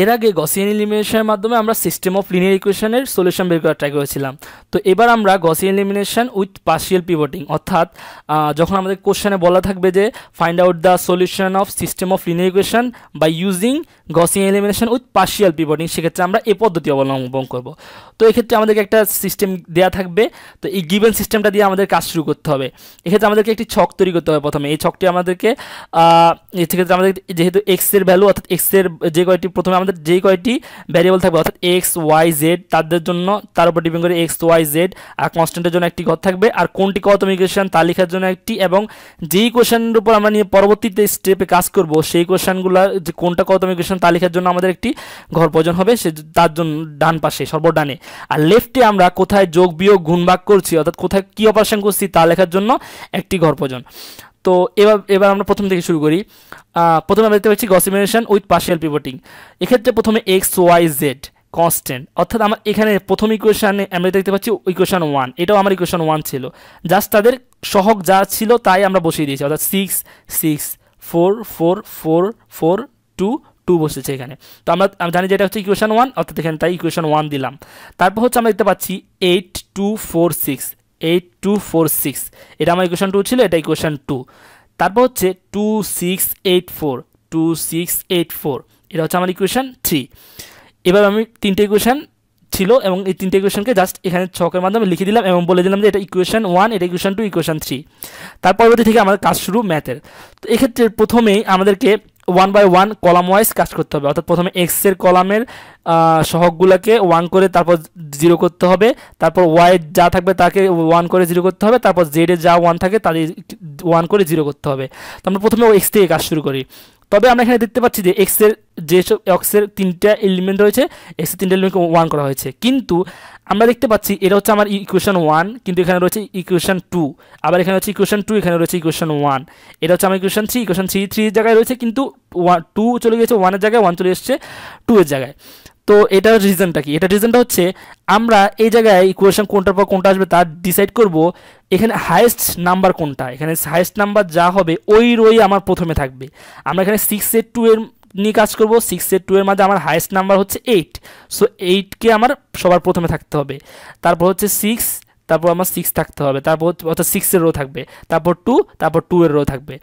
এর আগে গসিয়ান ইলিমিনেশনের মাধ্যমে আমরা সিস্টেম অফ লিনিয়ার ইকুয়েশনের সলিউশন বের করার ট্রাই করেছিলাম তো এবার আমরা Gauss elimination with partial pivoting অর্থাৎ যখন আমাদের কোশ্চেনে বলা থাকবে যে find out the solution of system of linear equation by using Gauss elimination with partial pivoting সেক্ষেত্রে আমরা এ পদ্ধতি অবলম্বন করব তো এক্ষেত্রে আমাদেরকে একটা সিস্টেম দেয়া থাকবে তো এই গিভেন সিস্টেমটা দিয়ে আমাদের কাজ শুরু করতে হবে এক্ষেত্রে আমাদেরকে একটি ছক তৈরি করতে হবে প্রথমে এই ছকটি আমাদেরকে সেক্ষেত্রে আমাদের যেহেতু এক্সের ভ্যালু অর্থাৎ এক্সের যে কয়টি প্রথমে আমাদের যে কয়টি ভ্যারিয়েবল থাকবে অর্থাৎ এক্স ওয়াই জেড তাদের জন্য তার উপর ডিপেন্ড করে এক্স ওয়াই ওয়াই জেড আর কনস্ট্যান্টের জন্য একটি ঘর থাকবে আর কোনটি কত ইকুয়েশন তা লেখার জন্য একটি এবং যেই কোয়েশনের উপর আমরা নিয়ে পরবর্তীতে স্টেপে কাজ করব সেই কোয়েশনগুলো যে কোনটা কত ইকুয়েশন তা লেখার জন্য আমাদের একটি ঘর প্রয়োজন হবে সে তার জন্য ডান পাশে সর্বডানে আর লেফটে আমরা কোথায় যোগ বিয়োগ গুণভাগ করছি অর্থাৎ কোথায় কী অপারেশন করছি তা লেখার জন্য একটি ঘর প্রয়োজন তো এবার এবার আমরা প্রথম থেকে শুরু করি প্রথমে আমরা দেখতে পাচ্ছি গসিমিনেশন উইথ পার্শিয়াল পিভটিং এক্ষেত্রে প্রথমে এক্স ওয়াই জেড কনস্ট্যান্ট অর্থাৎ আমার এখানে প্রথম ইকুয়েশানে আমরা দেখতে পাচ্ছি ইকুয়েশান ওয়ান এটাও আমার ইকুয়েশান ওয়ান ছিল জাস্ট তাদের সহক যা ছিল তাই আমরা বসিয়ে দিয়েছি অর্থাৎ six six four four four four two two বসেছে এখানে তো আমরা জানি যে এটা হচ্ছে ইকুয়েশান ওয়ান অর্থাৎ এখানে তাই ইকুয়েশান ওয়ান দিলাম তারপর হচ্ছে আমরা দেখতে পাচ্ছি eight two four six eight two four six এটা আমার ইকুয়েশান টু ছিল এটা ইকুয়েশান টু তারপর হচ্ছে two six eight four two six eight four এটা হচ্ছে আমার ইকুয়েশান থ্রি এভাবে আমি তিনটে ইকুয়েশান ছিল এবং এই তিনটে ইকুয়েশানকে জাস্ট এখানে ছকের মাধ্যমে লিখে দিলাম এবং বলে দিলাম যে এটা ইকুয়েশান ওয়ান এটা ইকুয়েশান টু ইকুয়েশন থ্রি তার পরবর্তী থেকে আমাদের কাজ শুরু ম্যাথের তো এক্ষেত্রে প্রথমেই আমাদেরকে one by one column wise কাজ করতে হবে অর্থাৎ প্রথমে এক্সের কলামের সহকগুলোকে ওয়ান করে তারপর জিরো করতে হবে তারপর ওয়াইয়ের যা থাকবে তাকে ওয়ান করে জিরো করতে হবে তারপর জেডে যা ওয়ান থাকে তাদের ওয়ান করে জিরো করতে হবে তো আমরা প্রথমে এক্স থেকে কাজ শুরু করি তবে আমরা এখানে দেখতে পাচ্ছি যে এক্সের যেসব এক্সের তিনটা এলিমেন্ট রয়েছে এক্সের তিনটা এলিমেন্ট ওয়ান করা হয়েছে কিন্তু আমরা দেখতে পাচ্ছি এটা হচ্ছে আমার ইকুয়েশন ওয়ান কিন্তু এখানে রয়েছে ইকুয়েশন টু আবার এখানে হচ্ছে ইকুয়েশন টু এখানে রয়েছে ইকুয়েশন ওয়ান এটা হচ্ছে আমার ইকুয়েশন থ্রি ইকুয়েশন থ্রি থ্রির জায়গায় রয়েছে কিন্তু ওয়ান টু চলে গেছে ওয়ানের জায়গায় ওয়ান চলে এসছে টু এর জায়গায় তো এটার রিজনটা কি এটার রিজনটা হচ্ছে আমরা এই জায়গায় ইকুয়েশন কোনটার পর কোনটা আসবে তার ডিসাইড করব এখানে হায়েস্ট নাম্বার কোনটা এখানে হায়েস্ট নাম্বার যা হবে ওই রই আমার প্রথমে থাকবে আমরা এখানে সিক্স এর টু এর নিয়ে কাজ করব সিক্স এর টু এর মধ্যে আমার হায়েস্ট নাম্বার হচ্ছে এইট সো এইটকে আমার সবার প্রথমে থাকতে হবে তারপর হচ্ছে সিক্স তারপর আমার সিক্স থাকতে হবে তারপর অর্থাৎ সিক্সের রো থাকবে তারপর টু তারপর টু এর রো থাকবে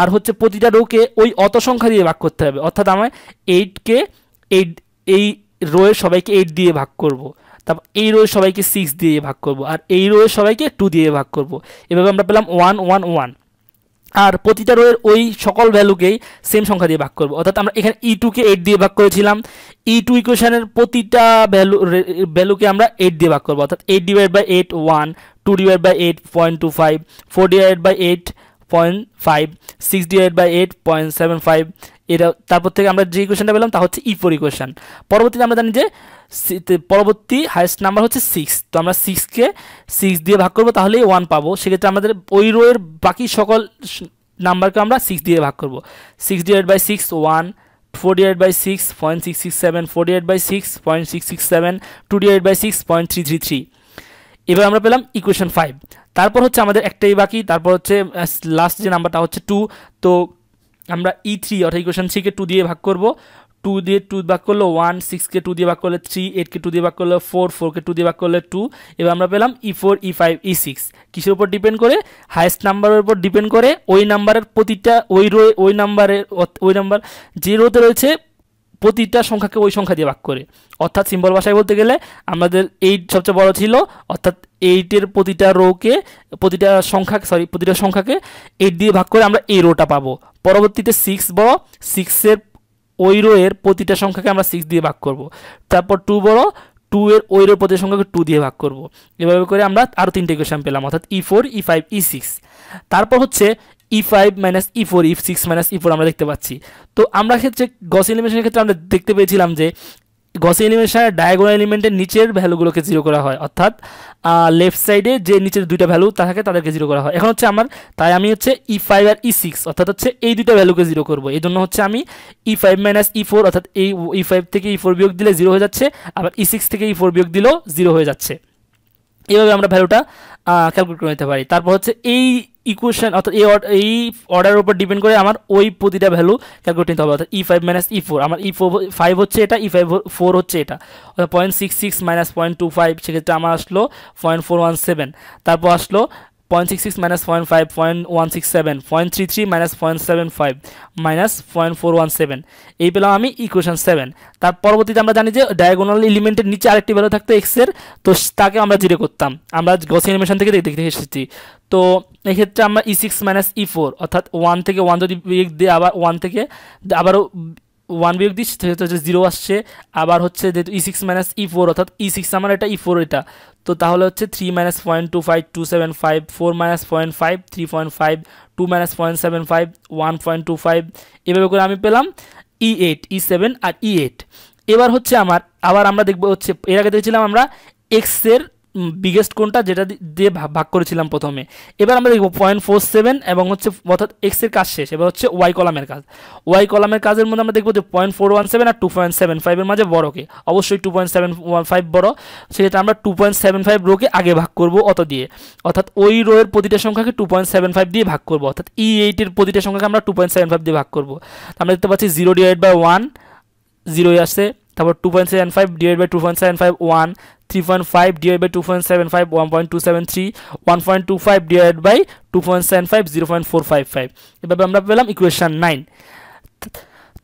আর হচ্ছে প্রতিটা রোকে ওই অত সংখ্যা দিয়ে ভাগ করতে হবে অর্থাৎ আমার এইটকে এইট এই রোয়ের সবাইকে এইট দিয়ে ভাগ করব। তারপর এই রোয়ের সবাইকে সিক্স দিয়ে ভাগ করব। আর এই রোয়ের সবাইকে টু দিয়ে ভাগ করব। এভাবে আমরা পেলাম ওয়ান ওয়ান ওয়ান আর প্রতিটা রোয়ের ওই সকল ভ্যালুকেই সেম সংখ্যা দিয়ে ভাগ করবো অর্থাৎ আমরা এখানে ই টুকে এইট দিয়ে ভাগ করেছিলাম ই টু ইকুয়েশানের প্রতিটা ভ্যালু ভ্যালুকে আমরা এইট দিয়ে ভাগ করবো অর্থাৎ eight divide by eight one two divide by eight point two five four divide by eight point five six divide by eight point seven five এটা তারপর থেকে আমরা যে ইকুয়েশনটা পেলাম তা হচ্ছে ইফোর e ইকুয়েশন পরবর্তীতে আমরা জানি যে পরবর্তী হায়েস্ট নাম্বার হচ্ছে সিক্স তো আমরা সিক্সকে সিক্স দিয়ে ভাগ করবো তাহলেই ওয়ান পাবো সেক্ষেত্রে আমাদের ওই রোয়ের বাকি সকল নাম্বারকে আমরা সিক্স দিয়ে ভাগ করবো six divide by six one four divide by six point six six seven four divide by six point six six seven two divide by six point three three three এবার আমরা পেলাম ইকুয়েশন ফাইভ তারপর হচ্ছে আমাদের একটাই বাকি তারপর হচ্ছে লাস্ট যে নাম্বারটা হচ্ছে টু তো আমরা ই e থ্রি অর্থাৎ ইকুয়েশন থ্রিকে টু দিয়ে ভাগ করব টু দিয়ে টু ভাগ করলো ওয়ান সিক্সকে টু দিয়ে ভাগ করলে থ্রি এইটকে টু দিয়ে ভাগ করলে ফোর ফোরকে টু দিয়ে ভাগ করলে টু এবার আমরা পেলাম E four E five E six কিসের উপর ডিপেন্ড করে হায়েস্ট নাম্বারের উপর ডিপেন্ড করে ওই নাম্বারের প্রতিটা ওই রো ওই নাম্বারের ওই নাম্বার যে রোতে রয়েছে প্রতিটা সংখ্যাকে ওই সংখ্যা দিয়ে ভাগ করে অর্থাৎ সিম্বল ভাষায় বলতে গেলে আমাদের এইট সবচেয়ে বড় ছিল অর্থাৎ এইটের প্রতিটা রোকে প্রতিটা সংখ্যা সরি প্রতিটা সংখ্যাকে এইট দিয়ে ভাগ করে আমরা এই রোটা পাবো পরবর্তীতে সিক্স বড় সিক্সের ওই রোয়ের প্রতিটা সংখ্যাকে আমরা সিক্স দিয়ে ভাগ করব তারপর টু বড় টু এর ওই রোয়ের প্রতিটা সংখ্যাকে টু দিয়ে ভাগ করব এভাবে করে আমরা আরও তিনটে ইকুয়েশন পেলাম অর্থাৎ E four E five E six তারপর হচ্ছে E five minus E four E six minus E four আমরা দেখতে পাচ্ছি তো আমরা ক্ষেত্রে গস এলিমেশনের ক্ষেত্রে আমরা দেখতে পেয়েছিলাম যে গস এলিমেন্টের ডায়াগোনাল এলিমেন্টের নিচের ভ্যালুগুলোকে জিরো করা হয় অর্থাৎ লেফট সাইডে যে নিচের দুইটা ভ্যালু থাকে তাদেরকে জিরো করা হয় এখন হচ্ছে আমার তাই আমি হচ্ছে ই e ফাইভ আর ই e সিক্স অর্থাৎ হচ্ছে এই দুইটা ভ্যালুকে জিরো করবো এই জন্য হচ্ছে আমি E five minus E four অর্থাৎ এই ই e ফাইভ থেকে ই ফোর বিয়োগ দিলে জিরো হয়ে যাচ্ছে আবার ই সিক্স থেকে ই ফোর বিয়োগ দিলেও জিরো হয়ে যাচ্ছে এইভাবে আমরা ভ্যালুটা ক্যালকুলেট করে নিতে পারি তারপর হচ্ছে এই ইকুয়েশন অর্থাৎ এই এই অর্ডারের উপর ডিপেন্ড করে আমার ওই প্রতিটা ভ্যালু ক্যালকুলেট নিতে হবে অর্থাৎ E five minus E four আমার ই ফোর ফাইভ হচ্ছে এটা ই ফাইভ ফোর হচ্ছে এটা অর্থাৎ point six six minus point two five সেক্ষেত্রে আমার আসলো পয়েন্ট ফোর ওয়ান সেভেন তারপর আসলো point six six minus point five point one six seven point three three minus point seven five minus point four one seven এই পেলাম আমি equation seven তার পরবর্তীতে আমরা জানি যে ডায়াগোনাল এলিমেন্টের নিচে আরেকটি ভ্যালু থাকতো এক্সের তো তাকে আমরা জিরো করতাম আমরা গস এলিমেশন থেকে দেখতে এসেছি তো এক্ষেত্রে আমরা E six minus E four অর্থাৎ ওয়ান থেকে ওয়ান যদি দিয়ে আবার ওয়ান থেকে আবারও ওয়ান বিয়োগ দিচ্ছি হচ্ছে জিরো আসছে আবার হচ্ছে যেহেতু E six minus E four অর্থাৎ ই e সিক্স আমার এটা ই e ফোর এটা তো তাহলে হচ্ছে three minus point two five two seven five four minus point five three point five two minus point seven five one point two five এভাবে করে আমি পেলাম ই এইট ই সেভেন আর ই e এইট এবার হচ্ছে আমার আবার আমরা দেখবো হচ্ছে এর আগে দেখেছিলাম আমরা এক্সের বিগেস্ট কোনটা যেটা দিয়ে ভাগ করেছিলাম প্রথমে এবার আমরা দেখব পয়েন্ট ফোর সেভেন এবং হচ্ছে অর্থাৎ এক্সের কাজ শেষ এবার হচ্ছে ওয়াই কলামের কাজ ওয়াই কলামের কাজের মধ্যে আমরা দেখবো যে পয়েন্ট ফোর ওয়ান সেভেন আর টু পয়েন্ট সেভেন ফাইভের মাঝে বড়কে অবশ্যই two point seven one five বড় সেটা আমরা টু পয়েন্ট সেভেন ফাইভ রোকে আগে ভাগ করব অত দিয়ে অর্থাৎ ওই রোয়ের প্রতিটা সংখ্যাকে টু পয়েন্ট সেভেন ফাইভ দিয়ে ভাগ করবো অর্থাৎ ই e এইটের প্রতিটা সংখ্যাকে আমরা টু পয়েন্ট সেভেন ফাইভ দিয়ে ভাগ করবো আমরা দেখতে পাচ্ছি জিরো ডিভাইড বাই ওয়ান জিরোই আসে তারপর two point seven five divide by two point seven five one three point five divide by two point seven five one point two seven three one point two five divide by two point seven five zero point four five five এভাবে আমরা পেলাম equation nine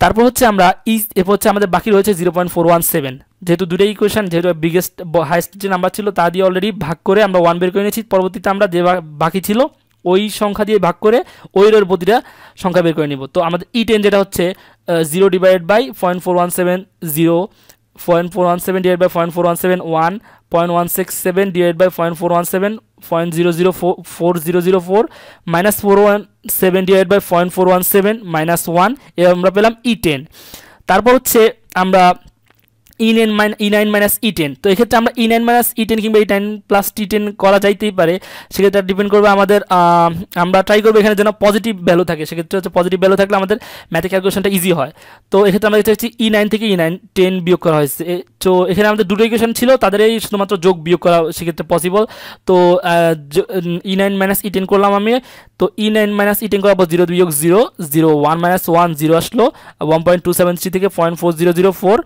তারপর হচ্ছে আমরা is এরপর হচ্ছে আমাদের বাকি রয়েছে zero point four one seven যেহেতু দুটোই ইকুয়েশন যেহেতু বিগেস্ট হাইস্ট যে নাম্বার ছিল তা দিয়ে অলরেডি ভাগ করে আমরা ওয়ান বের করে নিয়েছি পরবর্তীতে আমরা যে বাকি ছিল ওই সংখ্যা দিয়ে ভাগ করে ওইরোর প্রতিটা সংখ্যা বের করে নিব তো আমাদের ই e টেন যেটা হচ্ছে zero divided by point four one seven zero point four one seven divide by point four one seven one point one six seven divide by point four one seven point zero zero four zero zero four minus four one seven divide by point four one seven minus one এবার আমরা পেলাম E e ten তারপর হচ্ছে আমরা E nine minus E nine minus E ten তো এক্ষেত্রে আমরা E nine minus E ten কিংবা E ten plus T ten করা যাইতেই পারে সেক্ষেত্রে ডিপেন্ড করবে আমাদের আমরা ট্রাই করবো এখানে যেন পজিটিভ ভ্যালু থাকে সেক্ষেত্রে হচ্ছে পজিটিভ ভ্যালু থাকলে আমাদের ম্যাথে ক্যালকুলেশনটা ইজি হয় তো এক্ষেত্রে আমরা দেখতে পাচ্ছি ই e নাইন থেকে ই নাইন টেন বিয়োগ করা হয়েছে তো এখানে আমাদের দুটো ইকুয়েশন ছিল তাদের এই শুধুমাত্র যোগ বিয়োগ করা সেক্ষেত্রে পসিবল তো E nine minus E ten করলাম আমি তো E nine minus E ten করার পর জিরো বিয়োগ zero zero one minus one zero আসলো one point two seven three থেকে point four zero zero four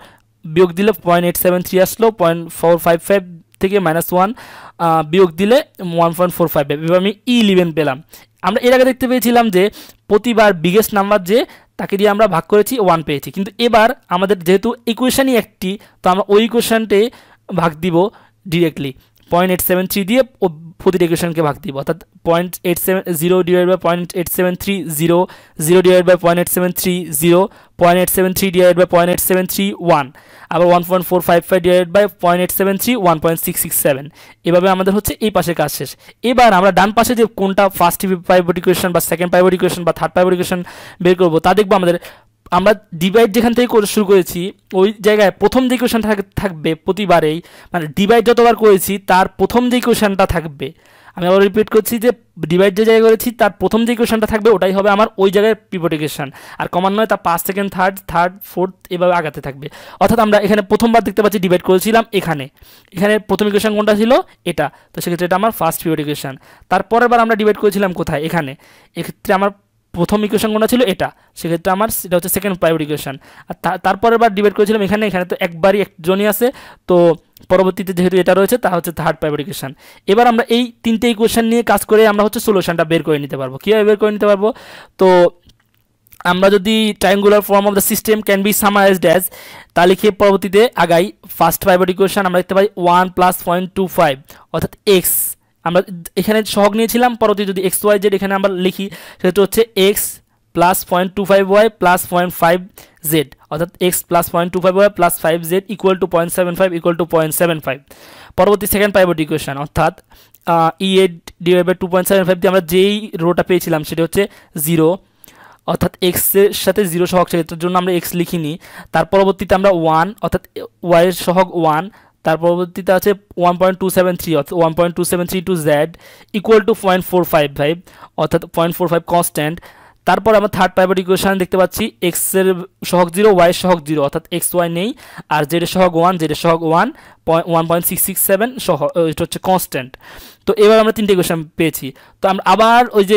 বিয়োগ দিলে পয়েন্ট এইট সেভেন থ্রি আসলো পয়েন্ট ফোর ফাইভ ফাইভ থেকে মাইনাস ওয়ান বিয়োগ দিলে ওয়ান পয়েন্ট ফোর ফাইভ এবার আমি ই e ইলেভেন পেলাম আমরা এর আগে দেখতে পেয়েছিলাম যে প্রতিবার বিগেস্ট নাম্বার যে তাকে দিয়ে আমরা ভাগ করেছি ওয়ান পেয়েছি কিন্তু এবার আমাদের যেহেতু ইকুয়েশানই একটি তো আমরা ওই ইকুয়েশানটে ভাগ দিব directly point eight seven three দিয়ে প্রতি রেগুলেশনকে ভাগ দিব অর্থাৎ point eight seven zero divide by point eight seven three zero zero divide by point eight seven three zero point eight seven three divide by point eight seven three one আবার one point four five five divide by point eight seven three one point six six seven এভাবে আমাদের হচ্ছে এই পাশে কাজ শেষ এবার আমরা ডান পাশে যে কোনটা ফার্স্ট পাইবোট ইকুয়েশন বা সেকেন্ড পাইবোট ইকুয়েশন বা থার্ড পাইবোট ইকুয়েশন বের করবো তা দেখবো আমাদের আমরা ডিভাইড যেখান থেকে শুরু করেছি ওই জায়গায় প্রথম যে কোয়েশন থাকবে প্রতিবারেই মানে ডিভাইড যতবার করেছি তার প্রথম যে কোয়েশনটা থাকবে আমি আবার রিপিট করছি যে ডিভাইড যে জায়গায় করেছি তার প্রথম যে কোয়েশনটা থাকবে ওটাই হবে আমার ওই জায়গায় প্রিপোটিকেশন আর কমান নয় তার পাঁচ সেকেন্ড থার্ড থার্ড ফোর্থ এভাবে আগাতে থাকবে অর্থাৎ আমরা এখানে প্রথমবার দেখতে পাচ্ছি ডিভাইড করেছিলাম এখানে এখানে প্রথম ইকুয়েশন কোনটা ছিল এটা তো সেক্ষেত্রে এটা আমার ফার্স্ট প্রিপোটিকেশন তারপরের বার আমরা ডিভাইড করেছিলাম কোথায় এখানে এক্ষেত্রে আমার প্রথম ইকুয়েশন কোনটা ছিল এটা সেক্ষেত্রে আমার সেটা হচ্ছে সেকেন্ড প্রাইভেট ইকুয়েশন আর তারপরে বার ডিবেট করেছিলাম এখানে এখানে তো একবারই একজনই আছে তো পরবর্তীতে যেহেতু এটা রয়েছে তা হচ্ছে থার্ড প্রাইভেট ইকুয়েশন এবার আমরা এই তিনটে ইকুয়েশন নিয়ে কাজ করে আমরা হচ্ছে সলিউশনটা বের করে নিতে পারবো কীভাবে বের করে নিতে পারবো তো আমরা যদি triangular form of the system can be summarise as তা লিখে পরবর্তীতে আগাই ফার্স্ট প্রাইভেট ইকুয়েশন আমরা দেখতে পাই one plus point two five অর্থাৎ এক্স আমরা এখানে সহগ নিয়েছিলাম পরবর্তী যদি এক্স ওয়াই জেড এখানে আমরা লিখি সেটা হচ্ছে X plus point two five Y plus point five Z অর্থাৎ X plus point two five Y plus five Z equal to point seven five equal to point seven five পরবর্তী second pivot equation অর্থাৎ E এড D by two point seven five দিয়ে আমরা যেই rota পেয়েছিলাম সেটা হচ্ছে জিরো অর্থাৎ এক্সের সাথে জিরো সহগ ছিল জন্য আমরা এক্স লিখিনি তার পরবর্তীতে আমরা ওয়ান অর্থাৎ ওয়াইয়ের সহগ ওয়ান তার পরবর্তীতে আছে one point two seven three অর্থাৎ one point two seven three two Z equal to point four five five অর্থাৎ পয়েন্ট ফোর ফাইভ কনস্ট্যান্ট তারপর আমরা থার্ড প্রাইভেট ইকুয়েশান দেখতে পাচ্ছি এক্সের সহক জিরো ওয়াই সহক জিরো অর্থাৎ এক্স ওয়াই নেই আর জেডের সহগ ওয়ান জেডের সহক one one point six six seven সহ এটা হচ্ছে কনস্ট্যান্ট তো এবার আমরা তিনটে ইকুয়েশান পেয়েছি তো আমরা আবার ওই যে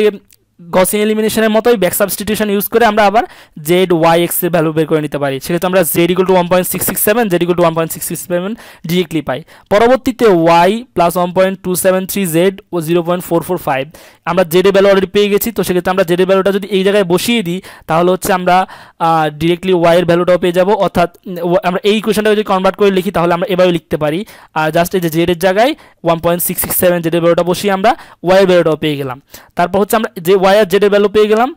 গসিং এলিমিনেশনের মতোই ব্যাক সাবস্টিটিউশন ইউজ করে আমরা আবার জেড ওয়াই এক্সের ভ্যালু বের করে নিতে পারি সেক্ষেত্রে আমরা Z equal to one point six six seven Z equal to one point six six seven directly পাই পরবর্তীতে Y plus one point two seven three Z ও zero point four four five আমরা জেডের ভ্যালু অলরেডি পেয়ে গেছি তো সেক্ষেত্রে আমরা জেডের ভ্যালুটা যদি এই জায়গায় বসিয়ে দিই তাহলে হচ্ছে আমরা ডিরেক্টলি ওয়াইয়ের ভ্যালুটাও পেয়ে যাবো অর্থাৎ আমরা এই ইকুয়েশনটা যদি কনভার্ট করে লিখি তাহলে আমরা এভাবে লিখতে পারি আর জাস্ট এই যে জেডের জায়গায় one point six six seven জেডের ভ্যালুটা বসিয়ে আমরা ওয়াইয়ের ভ্যালুটাও পেয়ে গেলাম তারপর হচ্ছে আমরা যে ওয়াই ওয়াই আর পেয়ে গেলাম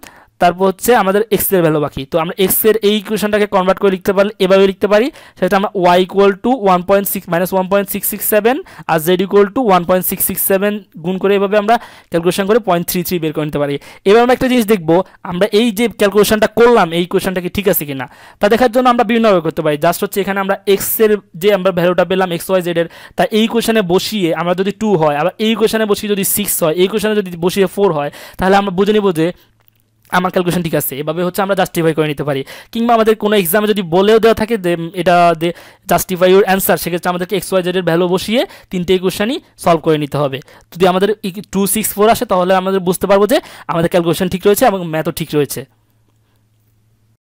তারপর হচ্ছে আমাদের এক্স এর ভ্যালু বাকি তো আমরা এক্স এর এই ইকুয়েশনটাকে কনভার্ট করে লিখতে পারলে এভাবে লিখতে পারি সেটা আমরা Y equal to one point six minus one point six six seven আর Z equal to one point six six seven গুণ করে এভাবে আমরা ক্যালকুলেশন করে পয়েন্ট থ্রি থ্রি বের করে নিতে পারি এবার আমরা একটা জিনিস দেখবো আমরা এই যে ক্যালকুলেশনটা করলাম এই ইকুয়েশনটা কি ঠিক আছে কিনা তা দেখার জন্য আমরা বিভিন্নভাবে করতে পারি জাস্ট হচ্ছে এখানে আমরা এক্স এর যে আমরা ভ্যালুটা পেলাম এক্স ওয়াই জেড এর তা এই ইকুয়েশনে বসিয়ে আমরা যদি টু হয় আবার এই ইকুয়েশনে বসিয়ে যদি সিক্স হয় এই ইকুয়েশনে যদি বসিয়ে ফোর হয় তাহলে আমরা বুঝে নিব যে আমার ক্যালকুলেশন ঠিক আছে এভাবে হচ্ছে আমরা জাস্টিফাই করে নিতে পারি কিংবা আমাদের কোনো এক্সামে যদি বলেও দেওয়া থাকে এটা জাস্টিফাই ইউর অ্যান্সার সেক্ষেত্রে আমাদেরকে এক্স ওয়াই জেডের ভ্যালু বসিয়ে তিনটে ইকুয়েশনই সলভ করে নিতে হবে যদি আমাদের টু সিক্স ফোর আসে তাহলে আমাদের বুঝতে পারবো যে আমাদের ক্যালকুলেশন ঠিক রয়েছে এবং ম্যাথও ঠিক রয়েছে